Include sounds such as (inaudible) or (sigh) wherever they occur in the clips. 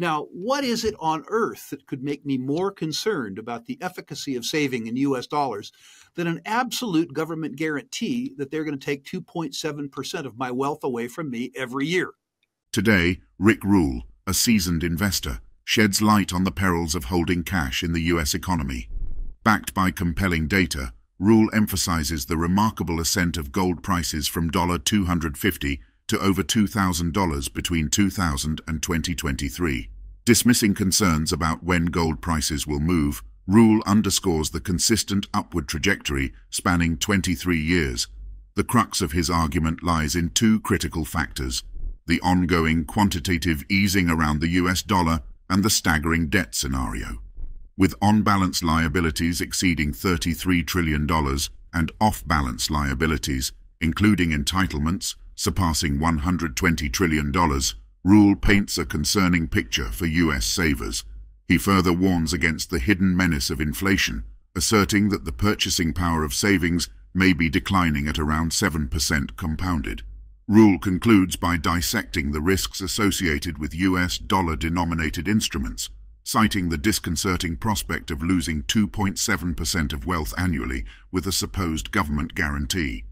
Now, what is it on earth that could make me more concerned about the efficacy of saving in US dollars than an absolute government guarantee that they're going to take 2.7% of my wealth away from me every year? Today, Rick Rule, a seasoned investor, sheds light on the perils of holding cash in the US economy. Backed by compelling data, Rule emphasizes the remarkable ascent of gold prices from $250 to over $2,000 between 2000 and 2023. Dismissing concerns about when gold prices will move, Rule underscores the consistent upward trajectory spanning 23 years. The crux of his argument lies in two critical factors, the ongoing quantitative easing around the US dollar and the staggering debt scenario. With on-balance liabilities exceeding $33 trillion and off-balance liabilities, including entitlements, surpassing $120 trillion, Rule paints a concerning picture for U.S. savers. He further warns against the hidden menace of inflation, asserting that the purchasing power of savings may be declining at around 7% compounded. Rule concludes by dissecting the risks associated with U.S. dollar-denominated instruments, citing the disconcerting prospect of losing 2.7% of wealth annually with a supposed government guarantee.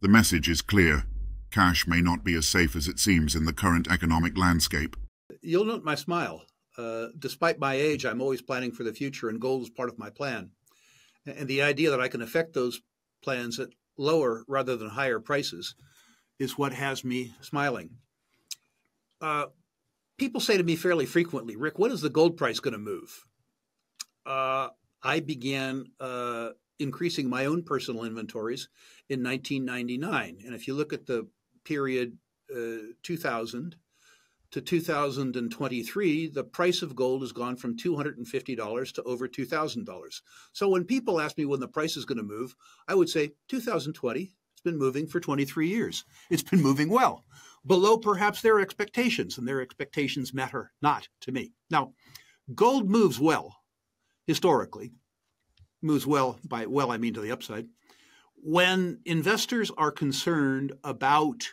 The message is clear cash may not be as safe as it seems in the current economic landscape. You'll note my smile. Uh, despite my age, I'm always planning for the future, and gold is part of my plan. And the idea that I can affect those plans at lower rather than higher prices is what has me smiling. Uh, people say to me fairly frequently, Rick, when is the gold price going to move? Uh, I began uh, increasing my own personal inventories in 1999. And if you look at the period uh, 2000 to 2023, the price of gold has gone from $250 to over $2,000. So when people ask me when the price is going to move, I would say 2020. It's been moving for 23 years. It's been moving well, below perhaps their expectations, and their expectations matter not to me. Now, gold moves well historically, moves well by well, I mean to the upside, when investors are concerned about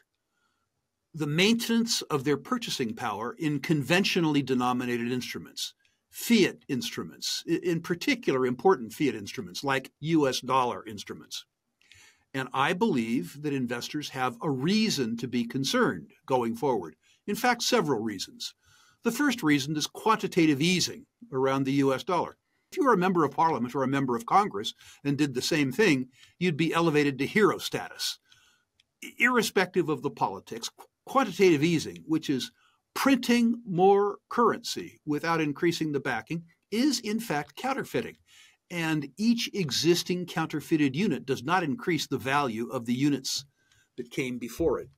the maintenance of their purchasing power in conventionally denominated instruments, fiat instruments, in particular important fiat instruments like US dollar instruments. And I believe that investors have a reason to be concerned going forward. In fact, several reasons. The first reason is quantitative easing around the US dollar. If you were a member of parliament or a member of Congress and did the same thing, you'd be elevated to hero status. Irrespective of the politics, quantitative easing, which is printing more currency without increasing the backing, is in fact counterfeiting. And each existing counterfeited unit does not increase the value of the units that came before it.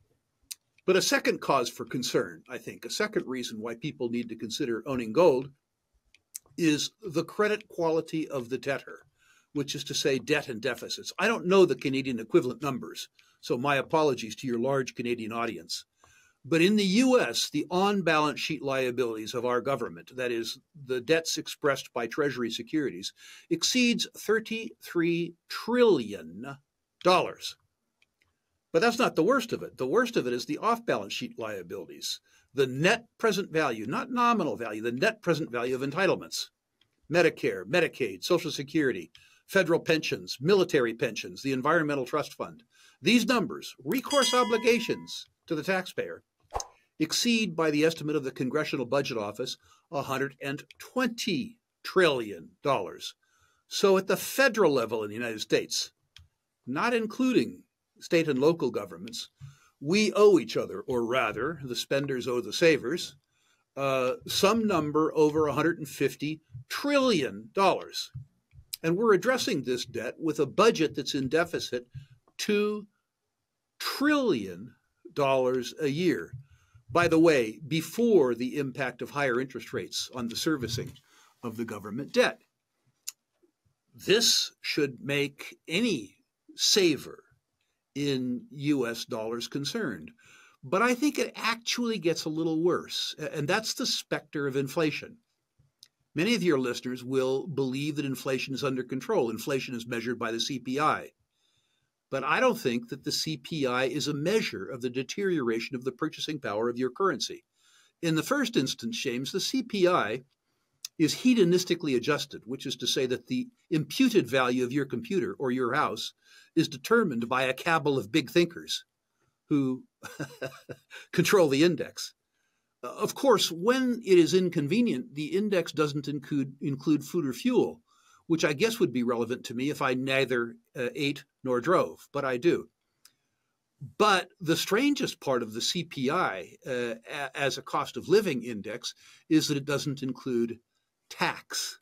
But a second cause for concern, I think, a second reason why people need to consider owning gold is the credit quality of the debtor, which is to say debt and deficits. I don't know the Canadian equivalent numbers, so my apologies to your large Canadian audience. But in the US, the on balance sheet liabilities of our government, that is, the debts expressed by Treasury securities, exceeds $33 trillion. But that's not the worst of it. The worst of it is the off balance sheet liabilities, the net present value, not nominal value, the net present value of entitlements Medicare, Medicaid, Social Security, federal pensions, military pensions, the Environmental Trust Fund. These numbers, recourse obligations, to the taxpayer exceed, by the estimate of the Congressional Budget Office, $120 trillion. So, at the federal level in the United States, not including state and local governments, we owe each other, or rather, the spenders owe the savers, uh, some number over $150 trillion. And we're addressing this debt with a budget that's in deficit $2 trillion Dollars a year. By the way, before the impact of higher interest rates on the servicing of the government debt. This should make any saver in US dollars concerned. But I think it actually gets a little worse, and that's the specter of inflation. Many of your listeners will believe that inflation is under control. Inflation is measured by the CPI. But I don't think that the CPI is a measure of the deterioration of the purchasing power of your currency. In the first instance, James, the CPI is hedonistically adjusted, which is to say that the imputed value of your computer or your house is determined by a cabal of big thinkers who (laughs) control the index. Of course, when it is inconvenient, the index doesn't include, include food or fuel, which I guess would be relevant to me if I neither uh, ate nor drove, but I do. But the strangest part of the CPI uh, a- as a cost of living index is that it doesn't include tax.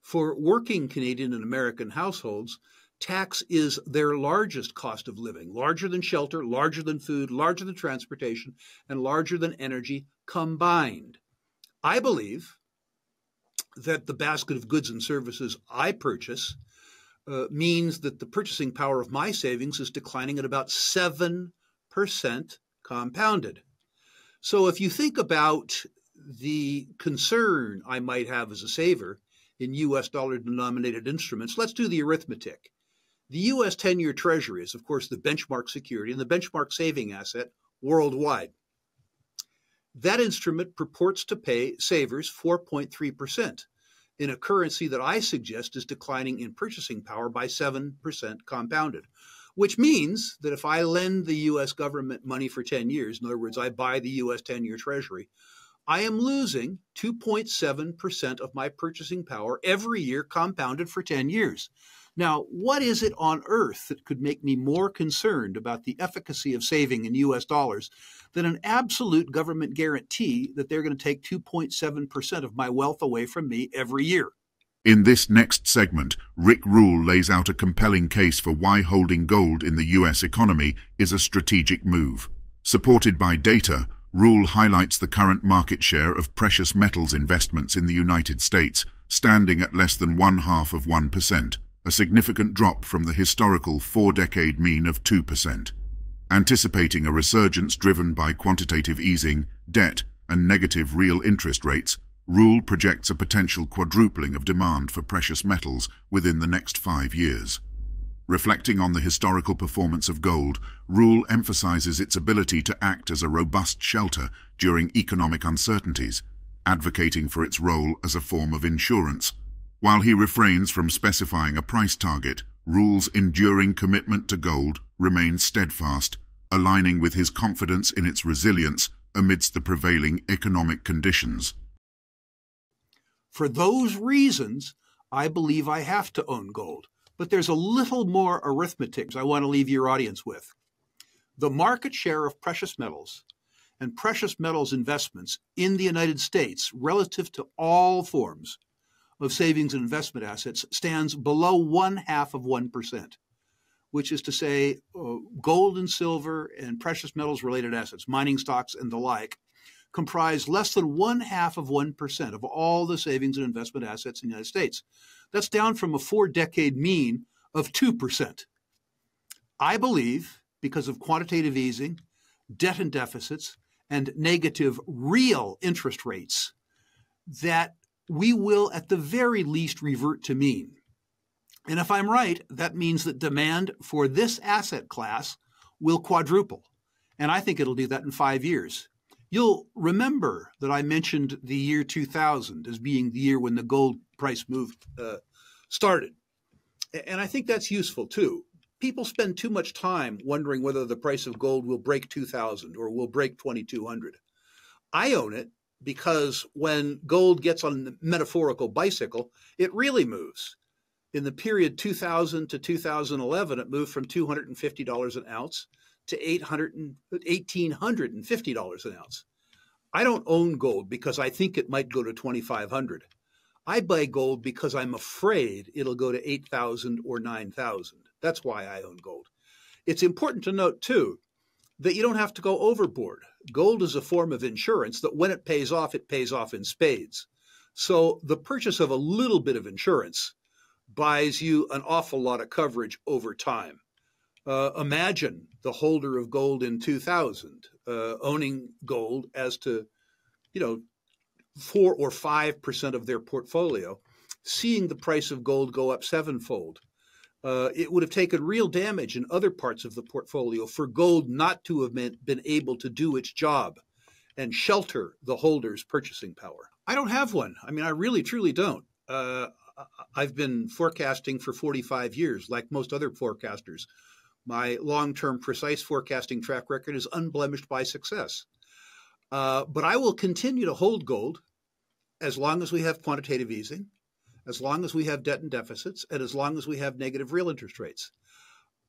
For working Canadian and American households, tax is their largest cost of living, larger than shelter, larger than food, larger than transportation, and larger than energy combined. I believe that the basket of goods and services I purchase uh, means that the purchasing power of my savings is declining at about 7% compounded. So if you think about the concern I might have as a saver in US dollar denominated instruments, let's do the arithmetic. The US 10 year Treasury is, of course, the benchmark security and the benchmark saving asset worldwide that instrument purports to pay savers 4.3% in a currency that I suggest is declining in purchasing power by 7% compounded, which means that if I lend the US government money for 10 years, in other words, I buy the US 10 year treasury, I am losing 2.7% of my purchasing power every year compounded for 10 years. Now, what is it on earth that could make me more concerned about the efficacy of saving in US dollars than an absolute government guarantee that they're going to take 2.7% of my wealth away from me every year? In this next segment, Rick Rule lays out a compelling case for why holding gold in the US economy is a strategic move. Supported by data, Rule highlights the current market share of precious metals investments in the United States, standing at less than one half of 1% a significant drop from the historical four-decade mean of 2%, anticipating a resurgence driven by quantitative easing, debt, and negative real interest rates, Rule projects a potential quadrupling of demand for precious metals within the next five years. Reflecting on the historical performance of gold, Rule emphasizes its ability to act as a robust shelter during economic uncertainties, advocating for its role as a form of insurance while he refrains from specifying a price target, Rule's enduring commitment to gold remains steadfast, aligning with his confidence in its resilience amidst the prevailing economic conditions. For those reasons, I believe I have to own gold. But there's a little more arithmetic I want to leave your audience with. The market share of precious metals and precious metals investments in the United States relative to all forms of savings and investment assets stands below one half of 1%, which is to say, uh, gold and silver and precious metals related assets, mining stocks and the like, comprise less than one half of 1% of all the savings and investment assets in the United States. That's down from a four decade mean of 2%. I believe, because of quantitative easing, debt and deficits, and negative real interest rates, that we will at the very least revert to mean. And if I'm right, that means that demand for this asset class will quadruple. And I think it'll do that in five years. You'll remember that I mentioned the year 2000 as being the year when the gold price move uh, started. And I think that's useful too. People spend too much time wondering whether the price of gold will break 2000 or will break 2200. I own it because when gold gets on the metaphorical bicycle, it really moves. In the period 2000 to 2011, it moved from $250 an ounce to $1,850 an ounce. I don't own gold because I think it might go to 2500 I buy gold because I'm afraid it'll go to 8,000 or 9,000. That's why I own gold. It's important to note, too, that you don't have to go overboard. Gold is a form of insurance that when it pays off, it pays off in spades. So the purchase of a little bit of insurance buys you an awful lot of coverage over time. Uh, imagine the holder of gold in 2000 uh, owning gold as to, you know, four or five percent of their portfolio, seeing the price of gold go up sevenfold, uh, it would have taken real damage in other parts of the portfolio for gold not to have meant, been able to do its job and shelter the holder's purchasing power. I don't have one. I mean, I really, truly don't. Uh, I've been forecasting for 45 years, like most other forecasters. My long term precise forecasting track record is unblemished by success. Uh, but I will continue to hold gold as long as we have quantitative easing as long as we have debt and deficits and as long as we have negative real interest rates.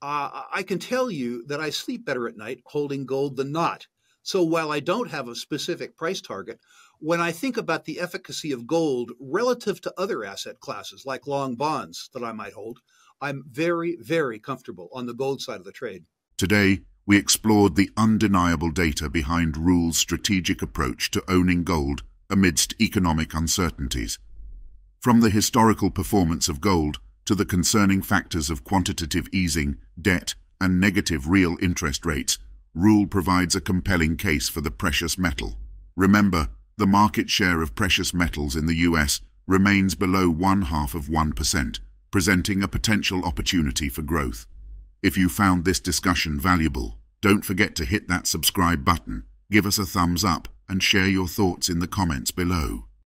Uh, I can tell you that I sleep better at night holding gold than not. So while I don't have a specific price target, when I think about the efficacy of gold relative to other asset classes like long bonds that I might hold, I'm very, very comfortable on the gold side of the trade. Today, we explored the undeniable data behind Rule's strategic approach to owning gold amidst economic uncertainties from the historical performance of gold to the concerning factors of quantitative easing, debt, and negative real interest rates, Rule provides a compelling case for the precious metal. Remember, the market share of precious metals in the US remains below one half of 1%, presenting a potential opportunity for growth. If you found this discussion valuable, don't forget to hit that subscribe button, give us a thumbs up, and share your thoughts in the comments below.